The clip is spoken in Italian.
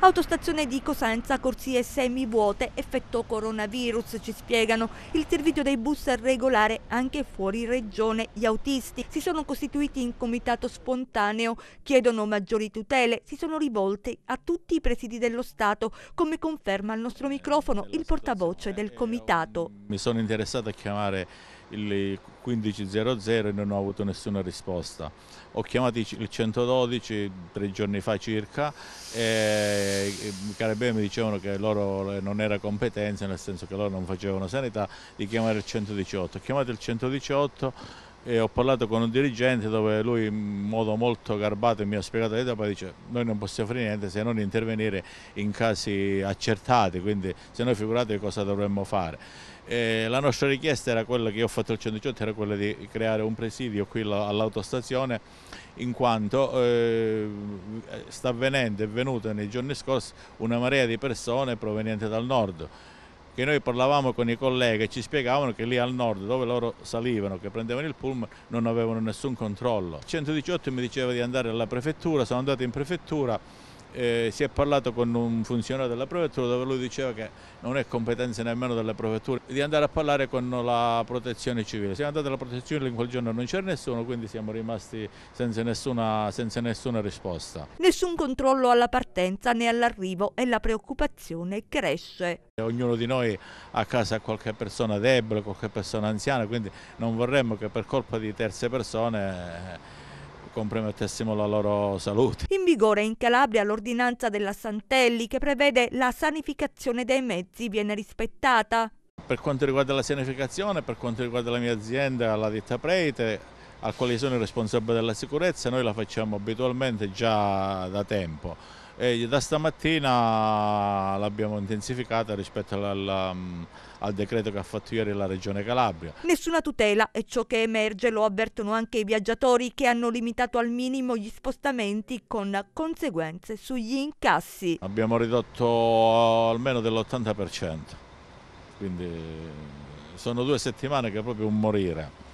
Autostazione di Cosenza, corsie semivuote, effetto coronavirus, ci spiegano. Il servizio dei bus è regolare anche fuori regione. Gli autisti si sono costituiti in comitato spontaneo, chiedono maggiori tutele, si sono rivolte a tutti i presidi dello Stato, come conferma al nostro microfono il portavoce del comitato. Mi sono interessato a chiamare il 15.00 e non ho avuto nessuna risposta. Ho chiamato il 112 tre giorni fa circa e i carabinieri mi dicevano che loro eh, non era competenza, nel senso che loro non facevano sanità, di chiamare il 118. Ho chiamato il 118 e ho parlato con un dirigente dove lui in modo molto garbato mi ha spiegato l'etapa dice noi non possiamo fare niente se non intervenire in casi accertati quindi se noi figurate cosa dovremmo fare e la nostra richiesta era quella che ho fatto il 118 era quella di creare un presidio qui all'autostazione in quanto eh, sta avvenendo è venuta nei giorni scorsi una marea di persone provenienti dal nord che noi parlavamo con i colleghi e ci spiegavano che lì al nord dove loro salivano, che prendevano il pullman, non avevano nessun controllo. Il 118 mi diceva di andare alla prefettura, sono andato in prefettura eh, si è parlato con un funzionario della prefettura dove lui diceva che non è competenza nemmeno della prefettura di andare a parlare con la protezione civile. Siamo andati alla protezione civile in quel giorno non c'era nessuno, quindi siamo rimasti senza nessuna, senza nessuna risposta. Nessun controllo alla partenza né all'arrivo e la preoccupazione cresce. Ognuno di noi a casa ha qualche persona debole, qualche persona anziana, quindi non vorremmo che per colpa di terze persone eh, compromettessimo la loro salute. In vigore in Calabria l'ordinanza della Santelli che prevede la sanificazione dei mezzi viene rispettata. Per quanto riguarda la sanificazione, per quanto riguarda la mia azienda, la ditta Preite, al quale sono il responsabile della sicurezza, noi la facciamo abitualmente già da tempo. E eh, da stamattina l'abbiamo intensificata rispetto al, mm, al decreto che ha fatto ieri la Regione Calabria. Nessuna tutela è ciò che emerge, lo avvertono anche i viaggiatori che hanno limitato al minimo gli spostamenti con conseguenze sugli incassi. Abbiamo ridotto almeno dell'80%, quindi eh, sono due settimane che è proprio un morire.